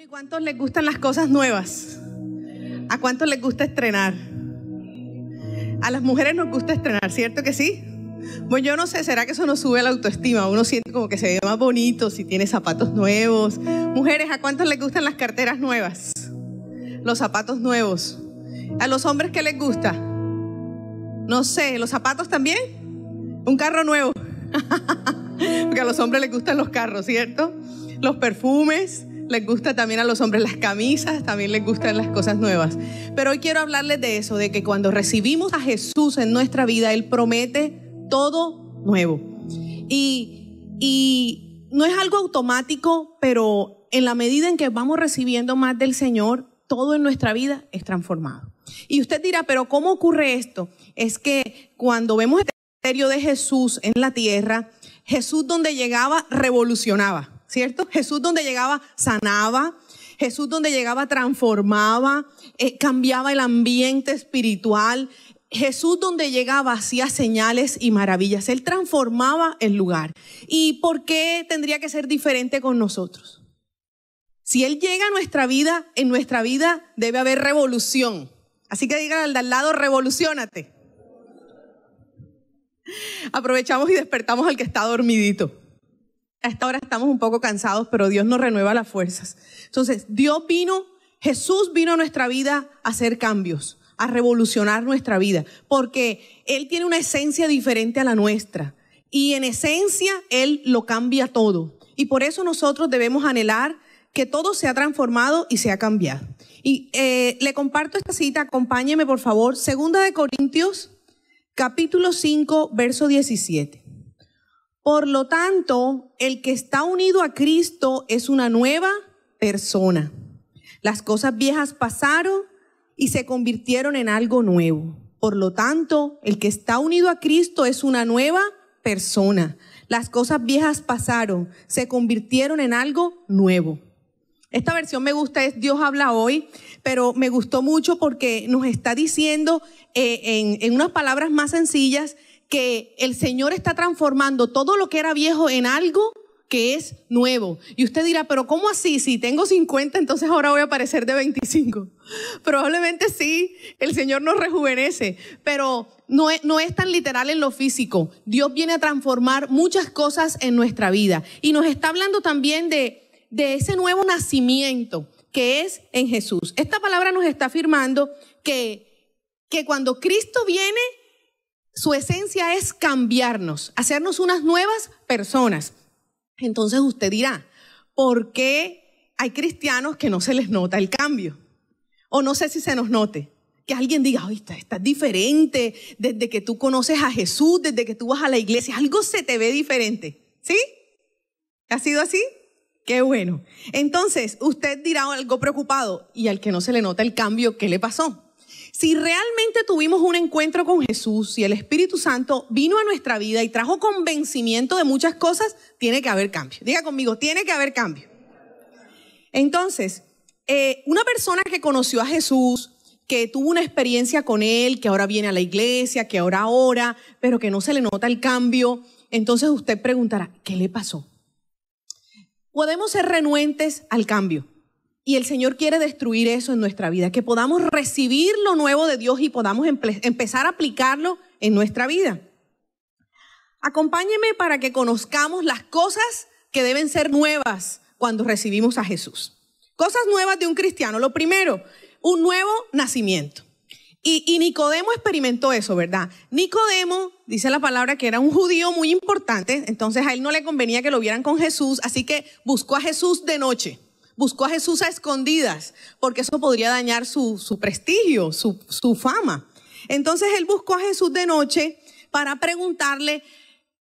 ¿y cuántos les gustan las cosas nuevas? ¿A cuántos les gusta estrenar? A las mujeres nos gusta estrenar, ¿cierto que sí? Bueno, yo no sé, ¿será que eso nos sube la autoestima? Uno siente como que se ve más bonito si tiene zapatos nuevos. Mujeres, ¿a cuántos les gustan las carteras nuevas? Los zapatos nuevos. ¿A los hombres qué les gusta? No sé, ¿los zapatos también? Un carro nuevo. Porque a los hombres les gustan los carros, ¿cierto? Los perfumes les gusta también a los hombres las camisas, también les gustan las cosas nuevas. Pero hoy quiero hablarles de eso, de que cuando recibimos a Jesús en nuestra vida, Él promete todo nuevo. Y, no es algo automático, pero en la medida en que vamos recibiendo más del Señor, todo en nuestra vida es transformado. Y usted dirá, pero ¿cómo ocurre esto? Es que cuando vemos el ministerio de Jesús en la tierra, Jesús donde llegaba revolucionaba. ¿cierto? Jesús donde llegaba sanaba, Jesús donde llegaba transformaba, eh, cambiaba el ambiente espiritual, Jesús donde llegaba hacía señales y maravillas, Él transformaba el lugar. ¿Y por qué tendría que ser diferente con nosotros? Si Él llega a nuestra vida, en nuestra vida debe haber revolución. Así que digan al de al lado, revolucionate. Aprovechamos y despertamos al que está dormidito a esta estamos un poco cansados, pero Dios nos renueva las fuerzas. Entonces, Dios vino, Jesús vino a nuestra vida a hacer cambios, a revolucionar nuestra vida, porque Él tiene una esencia diferente a la nuestra. Y en esencia, Él lo cambia todo. Y por eso nosotros debemos anhelar que todo se ha transformado y se ha cambiado. Y eh, le comparto esta cita, acompáñeme por favor, Segunda de Corintios, capítulo 5, verso 17. Por lo tanto, el que está unido a Cristo es una nueva persona. Las cosas viejas pasaron y se convirtieron en algo nuevo. Por lo tanto, el que está unido a Cristo es una nueva persona. Las cosas viejas pasaron, se convirtieron en algo nuevo. Esta versión me gusta, es Dios habla hoy, pero me gustó mucho porque nos está diciendo eh, en unas palabras más sencillas que el Señor está transformando todo lo que era viejo en algo que es nuevo. Y usted dirá, pero ¿cómo así? Si tengo 50, entonces ahora voy a parecer de 25. Probablemente sí, el Señor nos rejuvenece, pero no es, no es tan literal en lo físico. Dios viene a transformar muchas cosas en nuestra vida. Y nos está hablando también de, de ese nuevo nacimiento que es en Jesús. Esta palabra nos está afirmando que, que cuando Cristo viene, su esencia es cambiarnos, hacernos unas nuevas personas. Entonces usted dirá, ¿por qué hay cristianos que no se les nota el cambio? O no sé si se nos note. Que alguien diga, oye, estás diferente desde que tú conoces a Jesús, desde que tú vas a la iglesia, algo se te ve diferente. ¿Sí? ¿Ha sido así? Qué bueno. Entonces, usted dirá algo preocupado y al que no se le nota el cambio, ¿qué le pasó? Si realmente tuvimos un encuentro con Jesús y el Espíritu Santo vino a nuestra vida y trajo convencimiento de muchas cosas, tiene que haber cambio. Diga conmigo, tiene que haber cambio. Entonces, eh, una persona que conoció a Jesús, que tuvo una experiencia con él, que ahora viene a la iglesia, que ahora ora, pero que no se le nota el cambio, entonces usted preguntará, ¿qué le pasó? Podemos ser renuentes al cambio. Y el Señor quiere destruir eso en nuestra vida, que podamos recibir lo nuevo de Dios y podamos empezar a aplicarlo en nuestra vida. Acompáñeme para que conozcamos las cosas que deben ser nuevas cuando recibimos a Jesús. Cosas nuevas de un cristiano. Lo primero, un nuevo nacimiento. y Nicodemo experimentó eso, ¿verdad? Nicodemo, dice la palabra, que era un judío muy importante, entonces a él no le convenía que lo vieran con Jesús, así que buscó a Jesús de noche buscó a Jesús a escondidas, porque eso podría dañar su, prestigio, su, fama. Entonces él buscó a Jesús de noche para preguntarle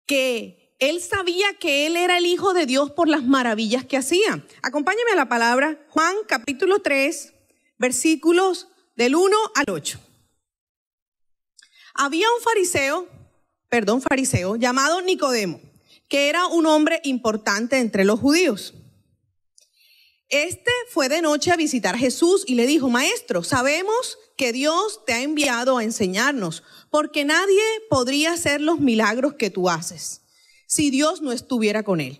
que él sabía que él era el Hijo de Dios por las maravillas que hacía. Acompáñeme a la palabra Juan capítulo 3, versículos del 1 al 8. Había un fariseo, perdón, fariseo, llamado Nicodemo, que era un hombre importante entre los judíos. Este fue de noche a visitar a Jesús y le dijo, Maestro, sabemos que Dios te ha enviado a enseñarnos, porque nadie podría hacer los milagros que tú haces si Dios no estuviera con él.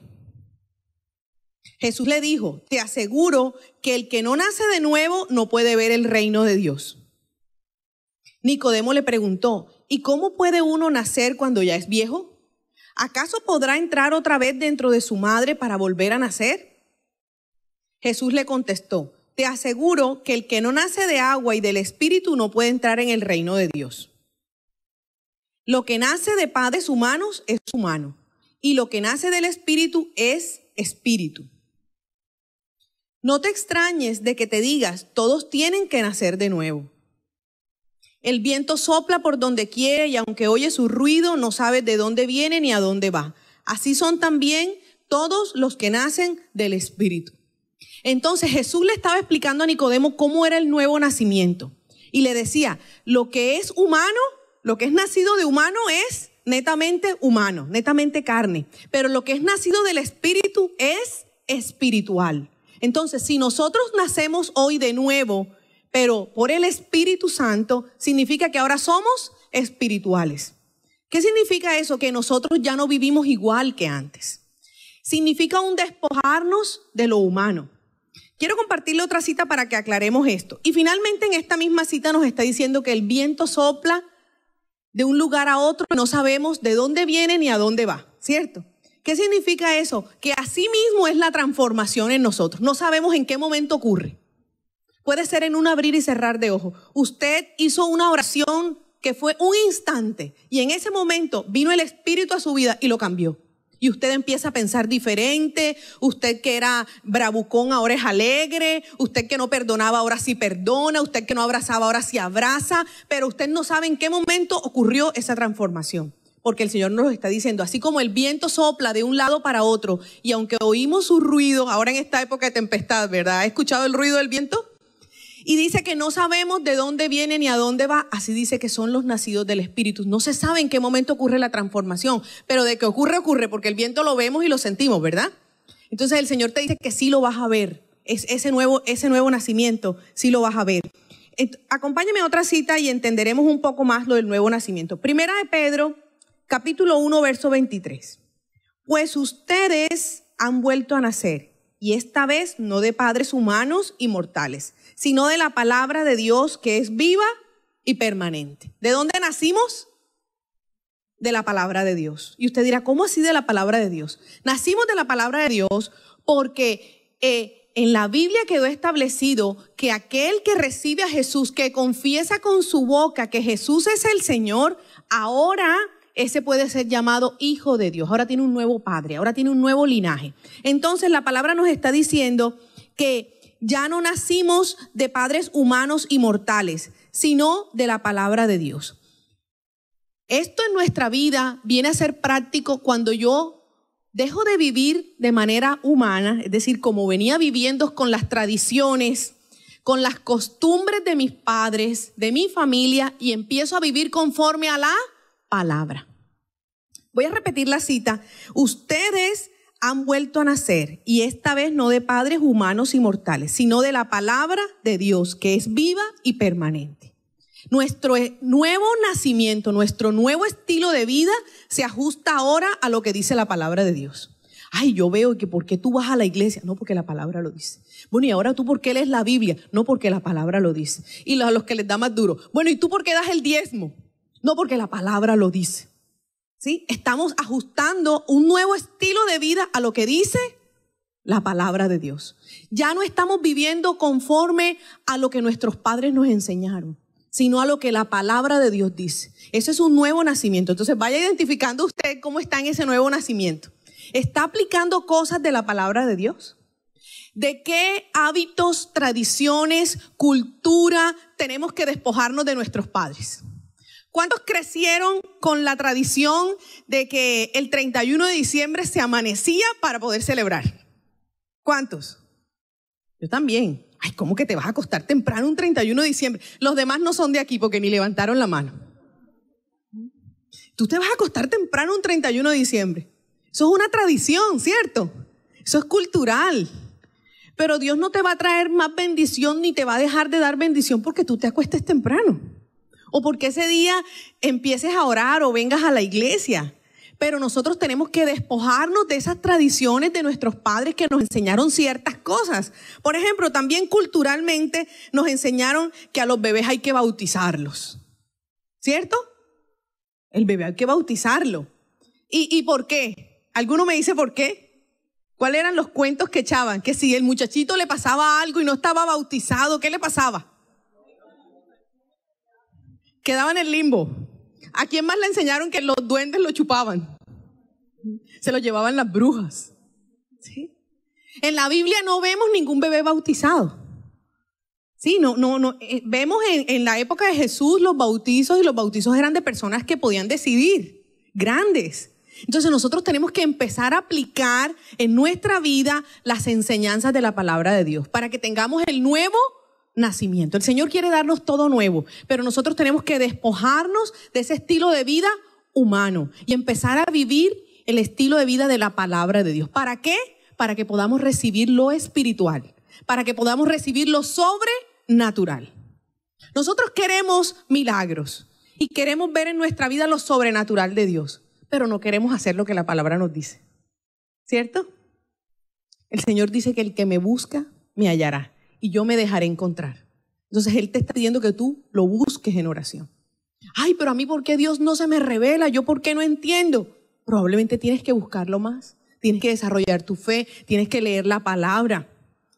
Jesús le dijo, te aseguro que el que no nace de nuevo no puede ver el reino de Dios. Nicodemo le preguntó, ¿y cómo puede uno nacer cuando ya es viejo? ¿Acaso podrá entrar otra vez dentro de su madre para volver a nacer? Jesús le contestó, te aseguro que el que no nace de agua y del Espíritu no puede entrar en el reino de Dios. Lo que nace de padres humanos es humano y lo que nace del Espíritu es Espíritu. No te extrañes de que te digas, todos tienen que nacer de nuevo. El viento sopla por donde quiere y aunque oye su ruido, no sabe de dónde viene ni a dónde va. Así son también todos los que nacen del Espíritu. Entonces Jesús le estaba explicando a Nicodemo cómo era el nuevo nacimiento. Y le decía, lo que es humano, lo que es nacido de humano es netamente humano, netamente carne. Pero lo que es nacido del Espíritu es espiritual. Entonces, si nosotros nacemos hoy de nuevo, pero por el Espíritu Santo, significa que ahora somos espirituales. ¿Qué significa eso? Que nosotros ya no vivimos igual que antes. Significa un despojarnos de lo humano. Quiero compartirle otra cita para que aclaremos esto. Y finalmente en esta misma cita nos está diciendo que el viento sopla de un lugar a otro no sabemos de dónde viene ni a dónde va, ¿cierto? ¿Qué significa eso? Que así mismo es la transformación en nosotros. No sabemos en qué momento ocurre. Puede ser en un abrir y cerrar de ojos. Usted hizo una oración que fue un instante y en ese momento vino el Espíritu a su vida y lo cambió. Y usted empieza a pensar diferente, usted que era bravucón ahora es alegre, usted que no perdonaba ahora sí perdona, usted que no abrazaba ahora sí abraza, pero usted no sabe en qué momento ocurrió esa transformación. Porque el Señor nos lo está diciendo, así como el viento sopla de un lado para otro, y aunque oímos su ruido, ahora en esta época de tempestad, ¿verdad? ¿Ha escuchado el ruido del viento? Y dice que no sabemos de dónde viene ni a dónde va. Así dice que son los nacidos del Espíritu. No se sabe en qué momento ocurre la transformación, pero de qué ocurre, ocurre, porque el viento lo vemos y lo sentimos, ¿verdad? Entonces el Señor te dice que sí lo vas a ver. Es ese nuevo, ese nuevo nacimiento, sí lo vas a ver. Acompáñame a otra cita y entenderemos un poco más lo del nuevo nacimiento. Primera de Pedro, capítulo 1, verso 23. Pues ustedes han vuelto a nacer, y esta vez no de padres humanos y mortales, sino de la palabra de Dios que es viva y permanente. ¿De dónde nacimos? De la palabra de Dios. Y usted dirá, ¿cómo así de la palabra de Dios? Nacimos de la palabra de Dios porque eh, en la Biblia quedó establecido que aquel que recibe a Jesús, que confiesa con su boca que Jesús es el Señor, ahora ese puede ser llamado hijo de Dios. Ahora tiene un nuevo padre, ahora tiene un nuevo linaje. Entonces la palabra nos está diciendo que ya no nacimos de padres humanos y mortales, sino de la palabra de Dios. Esto en nuestra vida viene a ser práctico cuando yo dejo de vivir de manera humana, es decir, como venía viviendo con las tradiciones, con las costumbres de mis padres, de mi familia, y empiezo a vivir conforme a la palabra. Voy a repetir la cita. Ustedes han vuelto a nacer, y esta vez no de padres humanos y mortales, sino de la palabra de Dios, que es viva y permanente. Nuestro eh, nuevo nacimiento, nuestro nuevo estilo de vida se ajusta ahora a lo que dice la palabra de Dios. Ay, yo veo que ¿por qué tú vas a la iglesia? No, porque la palabra lo dice. Bueno, ¿y ahora tú por qué lees la Biblia? No, porque la palabra lo dice. Y a los que les da más duro. Bueno, ¿y tú por qué das el diezmo? No, porque la palabra lo dice. Estamos ajustando un nuevo estilo de vida a lo que dice la palabra de Dios. Ya no estamos viviendo conforme a lo que nuestros padres nos enseñaron, sino a lo que la palabra de Dios dice. Eso es un nuevo nacimiento. Entonces vaya identificando usted cómo está en ese nuevo nacimiento. ¿Está aplicando cosas de la palabra de Dios? ¿De qué hábitos, tradiciones, cultura tenemos que despojarnos de nuestros padres? ¿Cuántos crecieron con la tradición de que el 31 de diciembre se amanecía para poder celebrar? ¿Cuántos? Yo también. Ay, ¿cómo que te vas a acostar temprano un 31 de diciembre? Los demás no son de aquí porque ni levantaron la mano. Tú te vas a acostar temprano un 31 de diciembre. Eso es una tradición, ¿cierto? Eso es cultural. Pero Dios no te va a traer más bendición ni te va a dejar de dar bendición porque tú te acuestes temprano o porque ese día empieces a orar o vengas a la iglesia. Pero nosotros tenemos que despojarnos de esas tradiciones de nuestros padres que nos enseñaron ciertas cosas. Por ejemplo, también culturalmente nos enseñaron que a los bebés hay que bautizarlos. ¿Cierto? El bebé hay que bautizarlo. ¿Y, y por qué? ¿Alguno me dice por qué? ¿Cuáles eran los cuentos que echaban? Que si el muchachito le pasaba algo y no estaba bautizado, ¿qué le pasaba? quedaba en el limbo. ¿A quién más le enseñaron que los duendes lo chupaban? Se lo llevaban las brujas. En la Biblia no vemos ningún bebé bautizado. Sí, no, no, no. Eh, vemos en, en, la época de Jesús los bautizos y los bautizos eran de personas que podían decidir, grandes. Entonces nosotros tenemos que empezar a aplicar en nuestra vida las enseñanzas de la palabra de Dios para que tengamos el nuevo el Señor quiere darnos todo nuevo, pero nosotros tenemos que despojarnos de ese estilo de vida humano y empezar a vivir el estilo de vida de la palabra de Dios. ¿Para qué? Para que podamos recibir lo espiritual, para que podamos recibir lo sobrenatural. Nosotros queremos milagros y queremos ver en nuestra vida lo sobrenatural de Dios, pero no queremos hacer lo que la palabra nos dice. ¿Cierto? El Señor dice que el que me busca, me hallará y yo me dejaré encontrar. Entonces Él te está pidiendo que tú lo busques en oración. Ay, pero a mí, ¿por qué Dios no se me revela? ¿Yo por qué no entiendo? Probablemente tienes que buscarlo más. Tienes que desarrollar tu fe, tienes que leer la palabra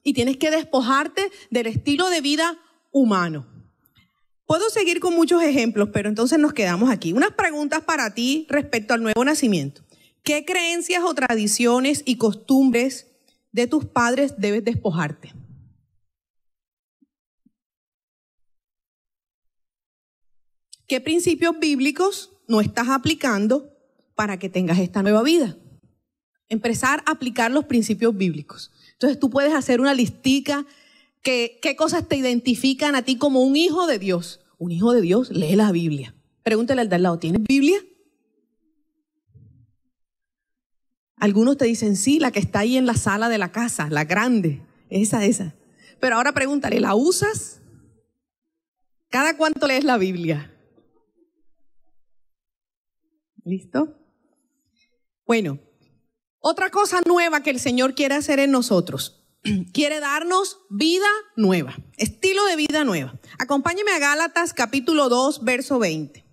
y tienes que despojarte del estilo de vida humano. Puedo seguir con muchos ejemplos, pero entonces nos quedamos aquí. Unas preguntas para ti respecto al nuevo nacimiento. ¿Qué creencias o tradiciones y costumbres de tus padres debes despojarte? ¿Qué principios bíblicos no estás aplicando para que tengas esta nueva vida? Empezar a aplicar los principios bíblicos. Entonces tú puedes hacer una listica que qué cosas te identifican a ti como un hijo de Dios. Un hijo de Dios lee la Biblia. Pregúntale al de al lado, ¿tienes Biblia? Algunos te dicen, sí, la que está ahí en la sala de la casa, la grande, esa, esa. Pero ahora pregúntale, ¿la usas? ¿Cada cuánto lees la Biblia? ¿Listo? Bueno, otra cosa nueva que el Señor quiere hacer en nosotros. Quiere darnos vida nueva, estilo de vida nueva. Acompáñeme a Gálatas capítulo 2, verso 20.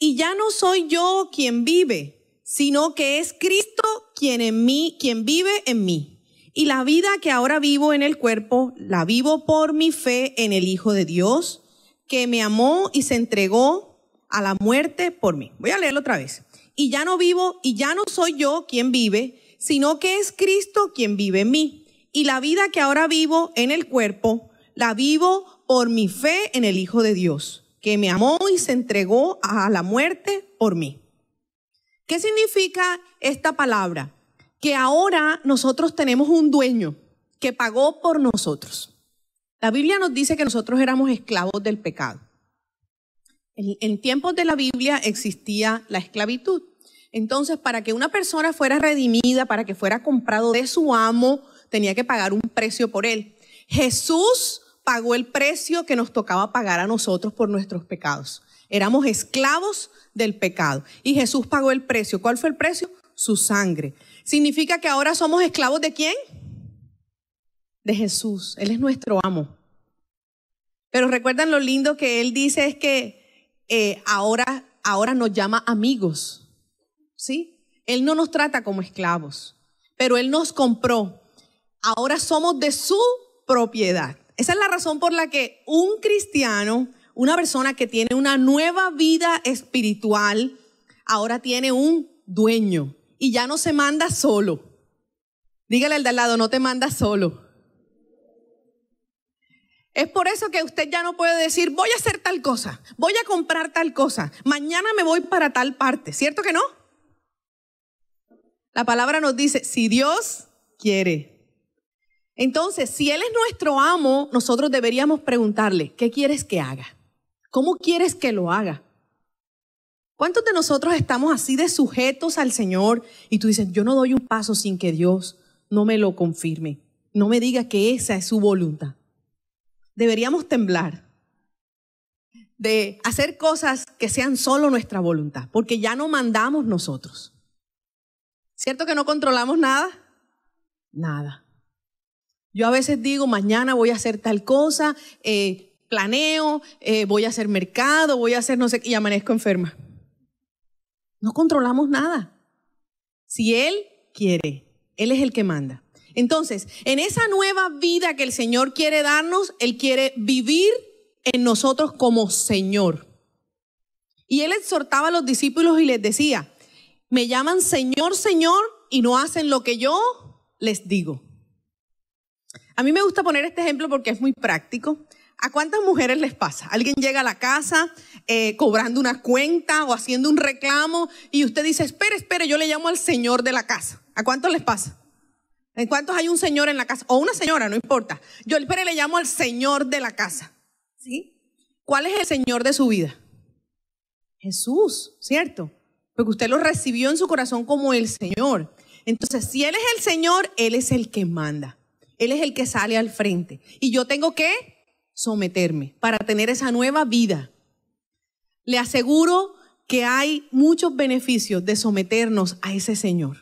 Y ya no soy yo quien vive, sino que es Cristo quien en mí, quien vive en mí. Y la vida que ahora vivo en el cuerpo, la vivo por mi fe en el Hijo de Dios que me amó y se entregó a la muerte por mí. Voy a leerlo otra vez. Y ya no vivo, y ya no soy yo quien vive, sino que es Cristo quien vive en mí. Y la vida que ahora vivo en el cuerpo, la vivo por mi fe en el Hijo de Dios, que me amó y se entregó a la muerte por mí. ¿Qué significa esta palabra? Que ahora nosotros tenemos un dueño que pagó por nosotros. La Biblia nos dice que nosotros éramos esclavos del pecado. En, tiempos de la Biblia existía la esclavitud. Entonces, para que una persona fuera redimida, para que fuera comprado de su amo, tenía que pagar un precio por él. Jesús pagó el precio que nos tocaba pagar a nosotros por nuestros pecados. Éramos esclavos del pecado. Y Jesús pagó el precio. ¿Cuál fue el precio? Su sangre. ¿Significa que ahora somos esclavos de quién? de Jesús. Él es nuestro amo. Pero recuerdan lo lindo que Él dice es que eh, ahora, ahora nos llama amigos. ¿Sí? Él no nos trata como esclavos, pero Él nos compró. Ahora somos de su propiedad. Esa es la razón por la que un cristiano, una persona que tiene una nueva vida espiritual, ahora tiene un dueño y ya no se manda solo. Dígale al de al lado, no te manda solo. Es por eso que usted ya no puede decir, voy a hacer tal cosa, voy a comprar tal cosa, mañana me voy para tal parte, ¿cierto que no? La palabra nos dice, si Dios quiere. Entonces, si Él es nuestro amo, nosotros deberíamos preguntarle, ¿qué quieres que haga? ¿Cómo quieres que lo haga? ¿Cuántos de nosotros estamos así de sujetos al Señor y tú dices, yo no doy un paso sin que Dios no me lo confirme, no me diga que esa es su voluntad? deberíamos temblar de hacer cosas que sean solo nuestra voluntad, porque ya no mandamos nosotros. ¿Cierto que no controlamos nada? Nada. Yo a veces digo, mañana voy a hacer tal cosa, eh, planeo, eh, voy a hacer mercado, voy a hacer no sé qué, y amanezco enferma. No controlamos nada. Si Él quiere, Él es el que manda. Entonces, en esa nueva vida que el Señor quiere darnos, Él quiere vivir en nosotros como Señor. Y Él exhortaba a los discípulos y les decía, me llaman Señor, Señor, y no hacen lo que yo les digo. A mí me gusta poner este ejemplo porque es muy práctico. ¿A cuántas mujeres les pasa? Alguien llega a la casa eh, cobrando una cuenta o haciendo un reclamo y usted dice, espere, espere, yo le llamo al señor de la casa. ¿A cuántos les pasa? ¿En cuántos hay un señor en la casa? O una señora, no importa. Yo pero le llamo al señor de la casa. ¿Sí? ¿Cuál es el señor de su vida? Jesús, ¿cierto? Porque usted lo recibió en su corazón como el Señor. Entonces, si Él es el Señor, Él es el que manda. Él es el que sale al frente. Y yo tengo que someterme para tener esa nueva vida. Le aseguro que hay muchos beneficios de someternos a ese Señor.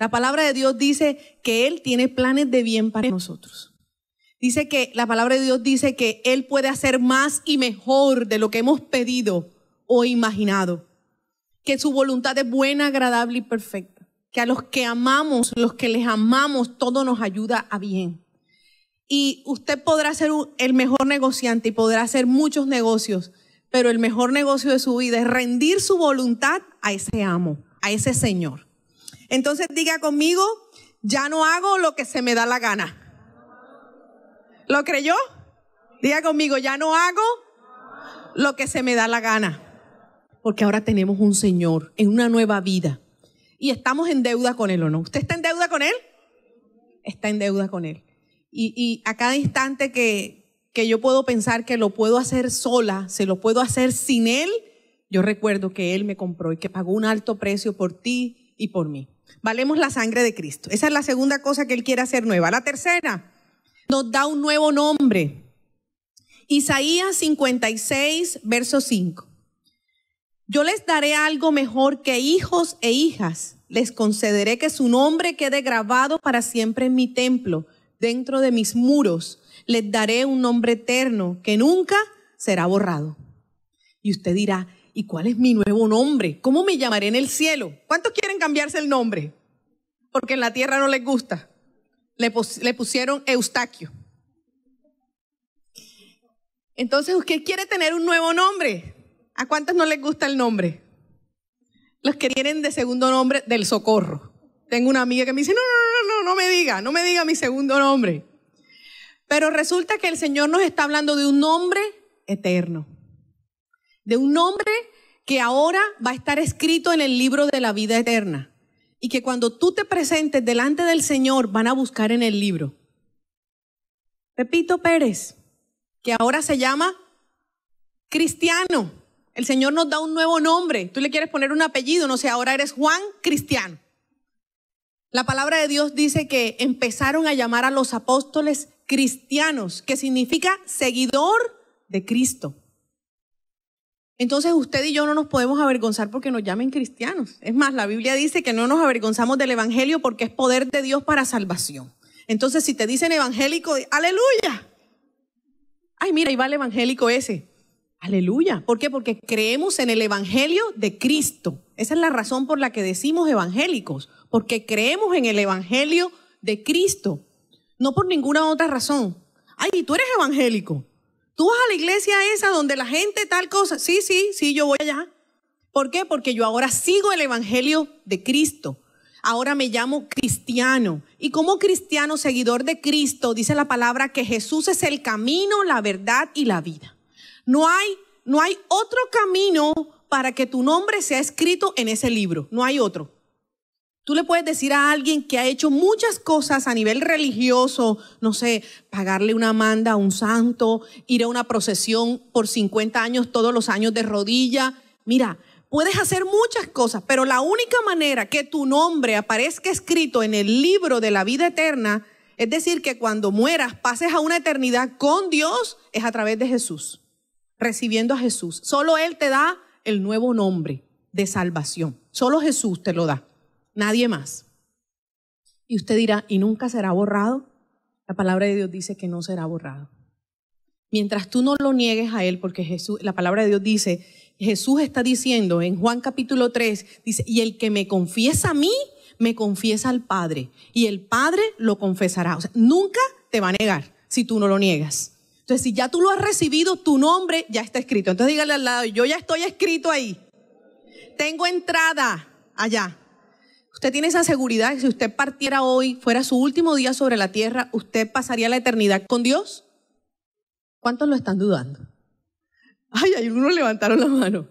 La palabra de Dios dice que Él tiene planes de bien para nosotros. Dice que la palabra de Dios dice que Él puede hacer más y mejor de lo que hemos pedido o imaginado. Que su voluntad es buena, agradable y perfecta. Que a los que amamos, los que les amamos, todo nos ayuda a bien. Y usted podrá ser el mejor negociante y podrá hacer muchos negocios, pero el mejor negocio de su vida es rendir su voluntad a ese amo, a ese Señor. Entonces diga conmigo, ya no hago lo que se me da la gana. ¿Lo creyó? Diga conmigo, ya no hago lo que se me da la gana. Porque ahora tenemos un Señor en una nueva vida. Y estamos en deuda con Él o no. ¿Usted está en deuda con Él? Está en deuda con Él. Y, a cada instante que, que yo puedo pensar que lo puedo hacer sola, se lo puedo hacer sin Él, yo recuerdo que Él me compró y que pagó un alto precio por ti y por mí valemos la sangre de Cristo. Esa es la segunda cosa que Él quiere hacer nueva. La tercera, nos da un nuevo nombre. Isaías 56, verso 5. Yo les daré algo mejor que hijos e hijas. Les concederé que su nombre quede grabado para siempre en mi templo, dentro de mis muros. Les daré un nombre eterno que nunca será borrado. Y usted dirá, ¿y cuál es mi nuevo nombre? ¿Cómo me llamaré en el cielo? ¿Cuántos quieren cambiarse el nombre? Porque en la tierra no les gusta. Le, pusieron Eustaquio. Entonces, usted quiere tener un nuevo nombre. ¿A cuántos no les gusta el nombre? Los que tienen de segundo nombre del socorro. Tengo una amiga que me dice, no, no, no, no, no me diga, no me diga mi segundo nombre. Pero resulta que el Señor nos está hablando de un nombre eterno, de un nombre que ahora va a estar escrito en el libro de la vida eterna y que cuando tú te presentes delante del Señor van a buscar en el libro. Pepito Pérez, que ahora se llama Cristiano. El Señor nos da un nuevo nombre. Tú le quieres poner un apellido, no sé, ahora eres Juan Cristiano. La palabra de Dios dice que empezaron a llamar a los apóstoles cristianos, que significa seguidor de Cristo. Entonces usted y yo no nos podemos avergonzar porque nos llamen cristianos. Es más, la Biblia dice que no nos avergonzamos del Evangelio porque es poder de Dios para salvación. Entonces, si te dicen evangélico, aleluya. Ay, mira, ahí va el evangélico ese. Aleluya. ¿Por qué? Porque creemos en el Evangelio de Cristo. Esa es la razón por la que decimos evangélicos, porque creemos en el Evangelio de Cristo, no por ninguna otra razón. Ay, tú eres evangélico. Tú vas a la iglesia esa donde la gente tal cosa. Sí, sí, sí, yo voy allá. ¿Por qué? Porque yo ahora sigo el Evangelio de Cristo. Ahora me llamo cristiano. Y como cristiano, seguidor de Cristo, dice la palabra que Jesús es el camino, la verdad y la vida. No hay, no hay otro camino para que tu nombre sea escrito en ese libro. No hay otro. Tú le puedes decir a alguien que ha hecho muchas cosas a nivel religioso, no sé, pagarle una manda a un santo, ir a una procesión por 50 años todos los años de rodilla. Mira, puedes hacer muchas cosas, pero la única manera que tu nombre aparezca escrito en el libro de la vida eterna, es decir, que cuando mueras pases a una eternidad con Dios, es a través de Jesús, recibiendo a Jesús. Solo Él te da el nuevo nombre de salvación. Solo Jesús te lo da nadie más. Y usted dirá, ¿y nunca será borrado? La palabra de Dios dice que no será borrado. Mientras tú no lo niegues a Él, porque Jesús, la palabra de Dios dice, Jesús está diciendo en Juan capítulo 3, dice, y el que me confiesa a mí, me confiesa al Padre, y el Padre lo confesará. O sea, nunca te va a negar si tú no lo niegas. Entonces, si ya tú lo has recibido, tu nombre ya está escrito. Entonces dígale al lado, yo ya estoy escrito ahí. Tengo entrada allá. Usted tiene esa seguridad que si usted partiera hoy, fuera su último día sobre la tierra, usted pasaría la eternidad con Dios. ¿Cuántos lo están dudando? Ay, algunos levantaron la mano.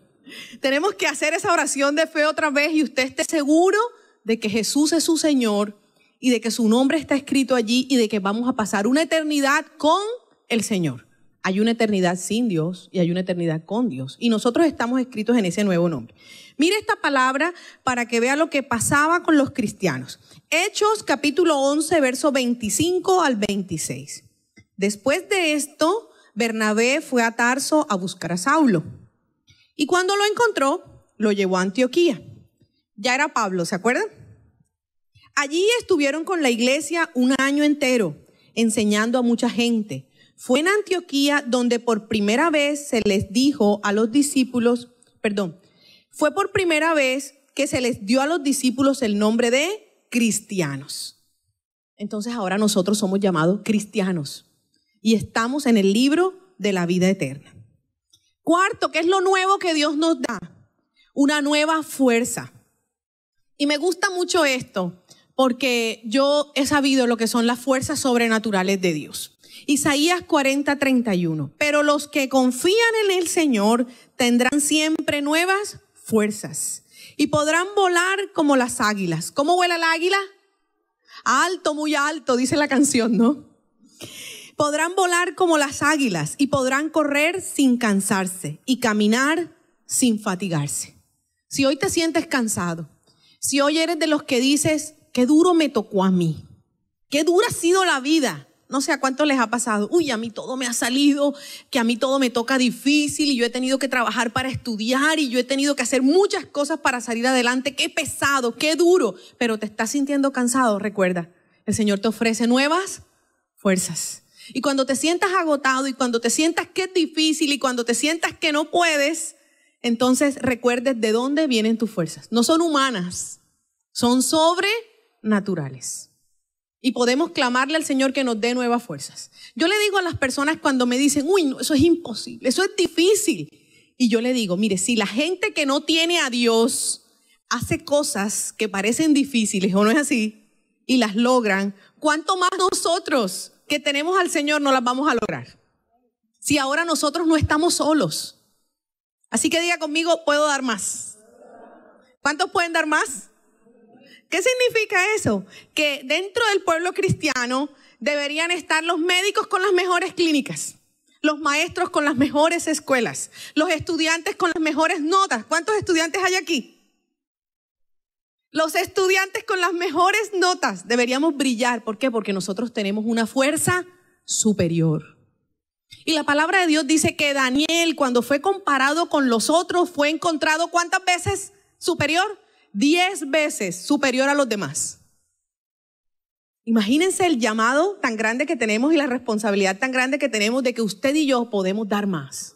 Tenemos que hacer esa oración de fe otra vez y usted esté seguro de que Jesús es su Señor y de que su nombre está escrito allí y de que vamos a pasar una eternidad con el Señor. Hay una eternidad sin Dios y hay una eternidad con Dios. Y nosotros estamos escritos en ese nuevo nombre. Mire esta palabra para que vea lo que pasaba con los cristianos. Hechos capítulo 11, verso 25 al 26. Después de esto, Bernabé fue a Tarso a buscar a Saulo. Y cuando lo encontró, lo llevó a Antioquía. Ya era Pablo, ¿se acuerdan? Allí estuvieron con la iglesia un año entero, enseñando a mucha gente fue en Antioquía donde por primera vez se les dijo a los discípulos, perdón, fue por primera vez que se les dio a los discípulos el nombre de cristianos. Entonces ahora nosotros somos llamados cristianos y estamos en el libro de la vida eterna. Cuarto, ¿qué es lo nuevo que Dios nos da? Una nueva fuerza. Y me gusta mucho esto porque yo he sabido lo que son las fuerzas sobrenaturales de Dios. Isaías 40, 31. Pero los que confían en el Señor tendrán siempre nuevas fuerzas y podrán volar como las águilas. ¿Cómo vuela la águila? Alto, muy alto, dice la canción, ¿no? Podrán volar como las águilas y podrán correr sin cansarse y caminar sin fatigarse. Si hoy te sientes cansado, si hoy eres de los que dices, qué duro me tocó a mí, qué dura ha sido la vida, no sé a cuánto les ha pasado. Uy, a mí todo me ha salido, que a mí todo me toca difícil y yo he tenido que trabajar para estudiar y yo he tenido que hacer muchas cosas para salir adelante. Qué pesado, qué duro, pero te estás sintiendo cansado. Recuerda, el Señor te ofrece nuevas fuerzas. Y cuando te sientas agotado y cuando te sientas que es difícil y cuando te sientas que no puedes, entonces recuerdes de dónde vienen tus fuerzas. No son humanas, son sobrenaturales y podemos clamarle al Señor que nos dé nuevas fuerzas. Yo le digo a las personas cuando me dicen, uy, eso es imposible, eso es difícil. Y yo le digo, mire, si la gente que no tiene a Dios hace cosas que parecen difíciles o no es así y las logran, ¿cuánto más nosotros que tenemos al Señor no las vamos a lograr? Si ahora nosotros no estamos solos. Así que diga conmigo, puedo dar más. ¿Cuántos pueden dar más? ¿Qué significa eso? Que dentro del pueblo cristiano deberían estar los médicos con las mejores clínicas, los maestros con las mejores escuelas, los estudiantes con las mejores notas. ¿Cuántos estudiantes hay aquí? Los estudiantes con las mejores notas deberíamos brillar. ¿Por qué? Porque nosotros tenemos una fuerza superior. Y la palabra de Dios dice que Daniel, cuando fue comparado con los otros, fue encontrado cuántas veces superior diez veces superior a los demás. Imagínense el llamado tan grande que tenemos y la responsabilidad tan grande que tenemos de que usted y yo podemos dar más.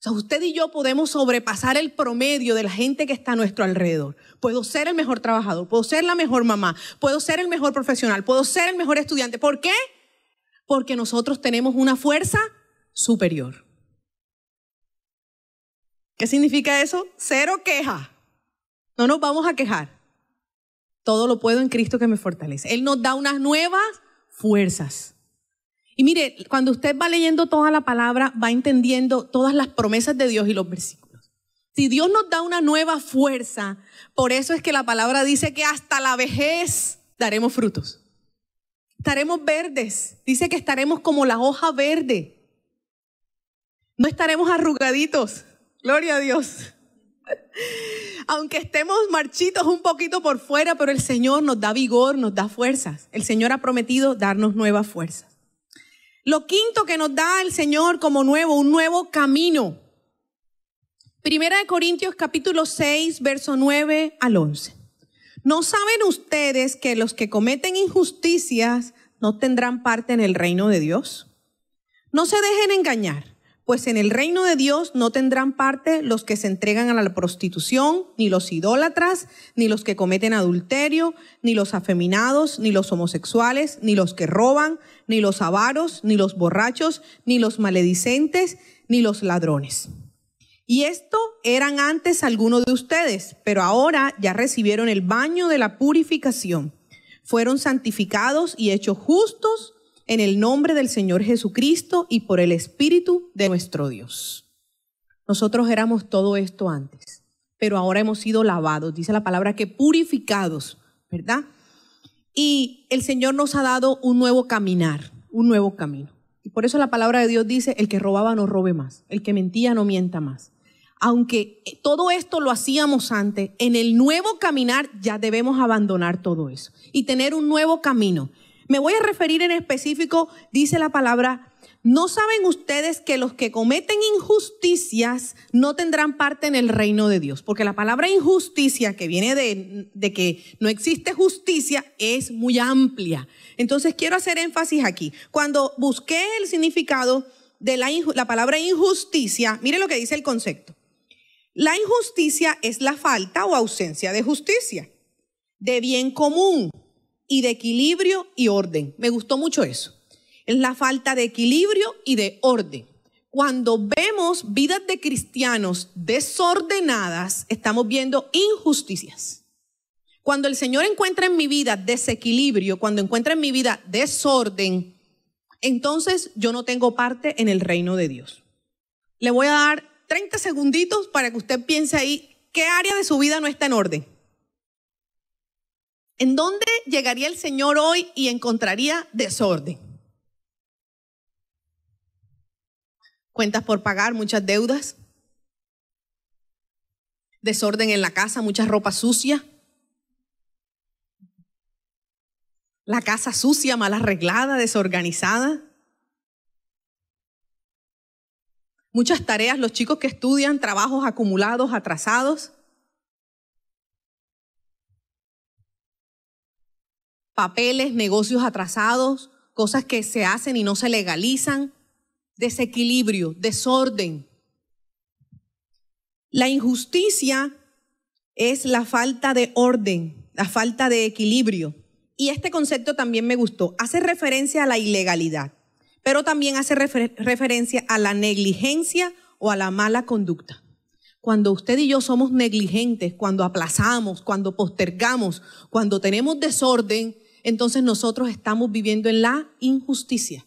O sea, usted y yo podemos sobrepasar el promedio de la gente que está a nuestro alrededor. Puedo ser el mejor trabajador, puedo ser la mejor mamá, puedo ser el mejor profesional, puedo ser el mejor estudiante. ¿Por qué? Porque nosotros tenemos una fuerza superior. ¿Qué significa eso? Cero queja. No nos vamos a quejar. Todo lo puedo en Cristo que me fortalece. Él nos da unas nuevas fuerzas. Y mire, cuando usted va leyendo toda la palabra, va entendiendo todas las promesas de Dios y los versículos. Si Dios nos da una nueva fuerza, por eso es que la palabra dice que hasta la vejez daremos frutos. Estaremos verdes. Dice que estaremos como la hoja verde. No estaremos arrugaditos. Gloria a Dios. Aunque estemos marchitos un poquito por fuera, pero el Señor nos da vigor, nos da fuerzas. El Señor ha prometido darnos nueva fuerza. Lo quinto que nos da el Señor como nuevo, un nuevo camino. Primera de Corintios capítulo 6, verso 9 al 11. ¿No saben ustedes que los que cometen injusticias no tendrán parte en el reino de Dios? No se dejen engañar pues en el reino de Dios no tendrán parte los que se entregan a la prostitución, ni los idólatras, ni los que cometen adulterio, ni los afeminados, ni los homosexuales, ni los que roban, ni los avaros, ni los borrachos, ni los maledicentes, ni los ladrones. Y esto eran antes algunos de ustedes, pero ahora ya recibieron el baño de la purificación. Fueron santificados y hechos justos en el nombre del Señor Jesucristo y por el Espíritu de nuestro Dios. Nosotros éramos todo esto antes, pero ahora hemos sido lavados, dice la palabra que purificados, ¿verdad? Y el Señor nos ha dado un nuevo caminar, un nuevo camino. Y por eso la palabra de Dios dice, el que robaba no robe más, el que mentía no mienta más. Aunque todo esto lo hacíamos antes, en el nuevo caminar ya debemos abandonar todo eso y tener un nuevo camino. Me voy a referir en específico, dice la palabra, ¿no saben ustedes que los que cometen injusticias no tendrán parte en el reino de Dios? Porque la palabra injusticia, que viene de, que no existe justicia, es muy amplia. Entonces quiero hacer énfasis aquí. Cuando busqué el significado de la palabra injusticia, mire lo que dice el concepto. La injusticia es la falta o ausencia de justicia, de bien común y de equilibrio y orden. Me gustó mucho eso. Es la falta de equilibrio y de orden. Cuando vemos vidas de cristianos desordenadas, estamos viendo injusticias. Cuando el Señor encuentra en mi vida desequilibrio, cuando encuentra en mi vida desorden, entonces yo no tengo parte en el reino de Dios. Le voy a dar 30 segunditos para que usted piense ahí qué área de su vida no está en orden. ¿En dónde llegaría el Señor hoy y encontraría desorden? Cuentas por pagar, muchas deudas, desorden en la casa, muchas ropa sucia, la casa sucia, mal arreglada, desorganizada. Muchas tareas, los chicos que estudian, trabajos acumulados, atrasados. papeles, negocios atrasados, cosas que se hacen y no se legalizan, desequilibrio, desorden. La injusticia es la falta de orden, la falta de equilibrio. Y este concepto también me gustó. Hace referencia a la ilegalidad, pero también hace referencia a la negligencia o a la mala conducta. Cuando usted y yo somos negligentes, cuando aplazamos, cuando postergamos, cuando tenemos desorden, entonces nosotros estamos viviendo en la injusticia.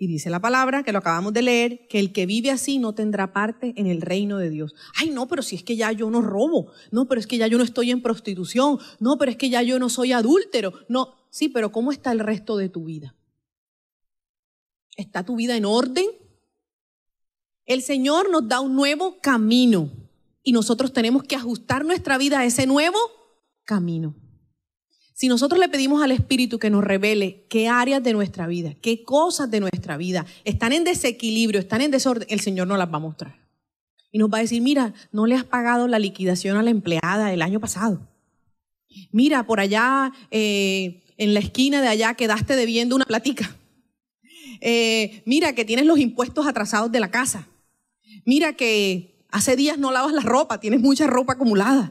Y dice la palabra, que lo acabamos de leer, que el que vive así no tendrá parte en el reino de Dios. Ay, no, pero si es que ya yo no robo, no, pero es que ya yo no estoy en prostitución, no, pero es que ya yo no soy adúltero, no, sí, pero ¿cómo está el resto de tu vida? ¿Está tu vida en orden? El Señor nos da un nuevo camino y nosotros tenemos que ajustar nuestra vida a ese nuevo camino. Si nosotros le pedimos al Espíritu que nos revele qué áreas de nuestra vida, qué cosas de nuestra vida están en desequilibrio, están en desorden, el Señor nos las va a mostrar. Y nos va a decir, mira, no le has pagado la liquidación a la empleada el año pasado. Mira, por allá, eh, en la esquina de allá, quedaste debiendo una platica. Eh, mira que tienes los impuestos atrasados de la casa. Mira que hace días no lavas la ropa, tienes mucha ropa acumulada.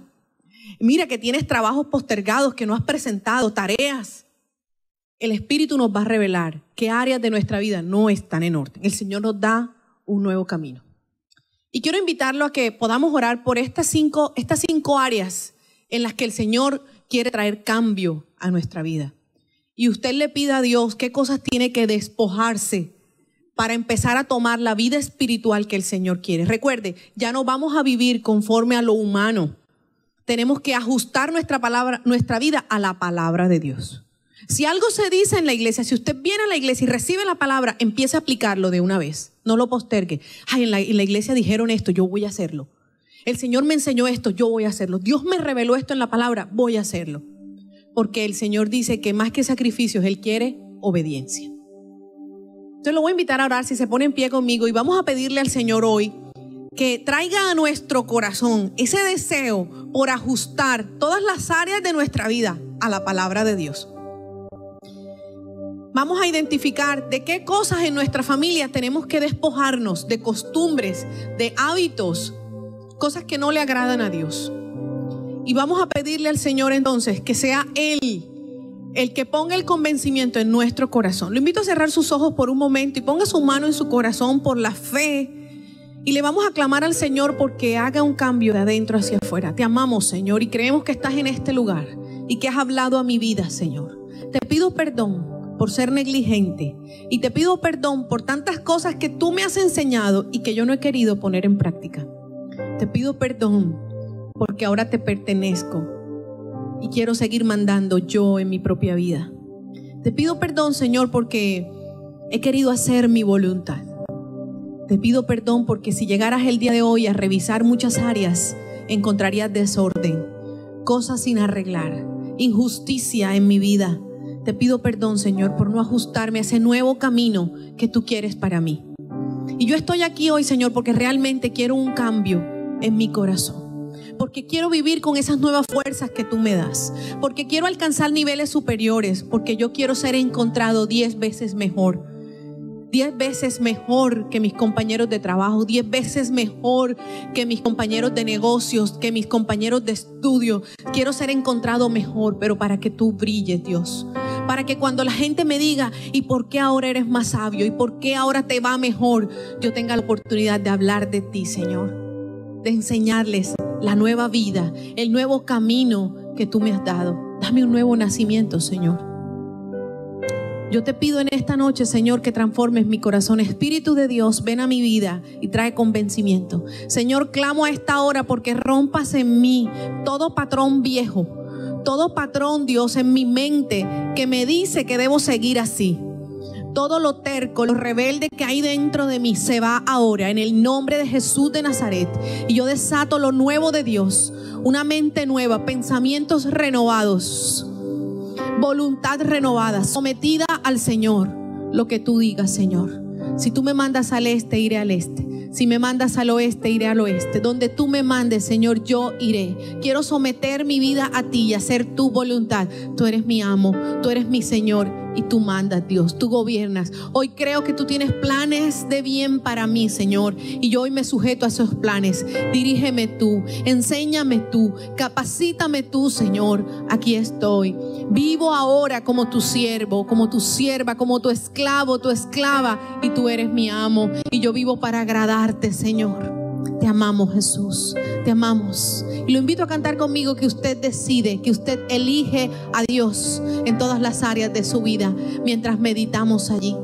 Mira que tienes trabajos postergados que no has presentado, tareas. El Espíritu nos va a revelar qué áreas de nuestra vida no están en orden. El Señor nos da un nuevo camino. Y quiero invitarlo a que podamos orar por estas cinco, estas cinco áreas en las que el Señor quiere traer cambio a nuestra vida. Y usted le pida a Dios qué cosas tiene que despojarse para empezar a tomar la vida espiritual que el Señor quiere. Recuerde, ya no vamos a vivir conforme a lo humano, tenemos que ajustar nuestra palabra, nuestra vida a la palabra de Dios. Si algo se dice en la iglesia, si usted viene a la iglesia y recibe la palabra, empiece a aplicarlo de una vez. No lo postergue. Ay, en la, iglesia dijeron esto, yo voy a hacerlo. El Señor me enseñó esto, yo voy a hacerlo. Dios me reveló esto en la palabra, voy a hacerlo. Porque el Señor dice que más que sacrificios, Él quiere obediencia. Entonces lo voy a invitar a orar si se pone en pie conmigo y vamos a pedirle al Señor hoy que traiga a nuestro corazón ese deseo por ajustar todas las áreas de nuestra vida a la palabra de Dios. Vamos a identificar de qué cosas en nuestra familia tenemos que despojarnos, de costumbres, de hábitos, cosas que no le agradan a Dios. Y vamos a pedirle al Señor entonces que sea Él el que ponga el convencimiento en nuestro corazón. Lo invito a cerrar sus ojos por un momento y ponga su mano en su corazón por la fe y le vamos a clamar al Señor porque haga un cambio de adentro hacia afuera. Te amamos, Señor, y creemos que estás en este lugar y que has hablado a mi vida, Señor. Te pido perdón por ser negligente y te pido perdón por tantas cosas que tú me has enseñado y que yo no he querido poner en práctica. Te pido perdón porque ahora te pertenezco y quiero seguir mandando yo en mi propia vida. Te pido perdón, Señor, porque he querido hacer mi voluntad. Te pido perdón porque si llegaras el día de hoy a revisar muchas áreas, encontrarías desorden, cosas sin arreglar, injusticia en mi vida. Te pido perdón, Señor, por no ajustarme a ese nuevo camino que tú quieres para mí. Y yo estoy aquí hoy, Señor, porque realmente quiero un cambio en mi corazón porque quiero vivir con esas nuevas fuerzas que tú me das, porque quiero alcanzar niveles superiores, porque yo quiero ser encontrado diez veces mejor diez veces mejor que mis compañeros de trabajo, diez veces mejor que mis compañeros de negocios, que mis compañeros de estudio. Quiero ser encontrado mejor, pero para que tú brilles, Dios. Para que cuando la gente me diga, ¿y por qué ahora eres más sabio? ¿Y por qué ahora te va mejor? Yo tenga la oportunidad de hablar de ti, Señor. De enseñarles la nueva vida, el nuevo camino que tú me has dado. Dame un nuevo nacimiento, Señor. Yo te pido en esta noche, Señor, que transformes mi corazón. Espíritu de Dios, ven a mi vida y trae convencimiento. Señor, clamo a esta hora porque rompas en mí todo patrón viejo, todo patrón, Dios, en mi mente que me dice que debo seguir así. Todo lo terco, lo rebelde que hay dentro de mí se va ahora en el nombre de Jesús de Nazaret. Y yo desato lo nuevo de Dios, una mente nueva, pensamientos renovados voluntad renovada, sometida al Señor, lo que tú digas, Señor. Si tú me mandas al este, iré al este. Si me mandas al oeste, iré al oeste. Donde tú me mandes, Señor, yo iré. Quiero someter mi vida a ti y hacer tu voluntad. Tú eres mi amo, tú eres mi Señor y tú mandas, Dios, tú gobiernas. Hoy creo que tú tienes planes de bien para mí, Señor, y yo hoy me sujeto a esos planes. Dirígeme tú, enséñame tú, capacítame tú, Señor. Aquí estoy. Vivo ahora como tu siervo, como tu sierva, como tu esclavo, tu esclava, y tú eres mi amo, y yo vivo para agradarte, Señor. Te amamos Jesús, te amamos. Y lo invito a cantar conmigo que usted decide, que usted elige a Dios en todas las áreas de su vida mientras meditamos allí.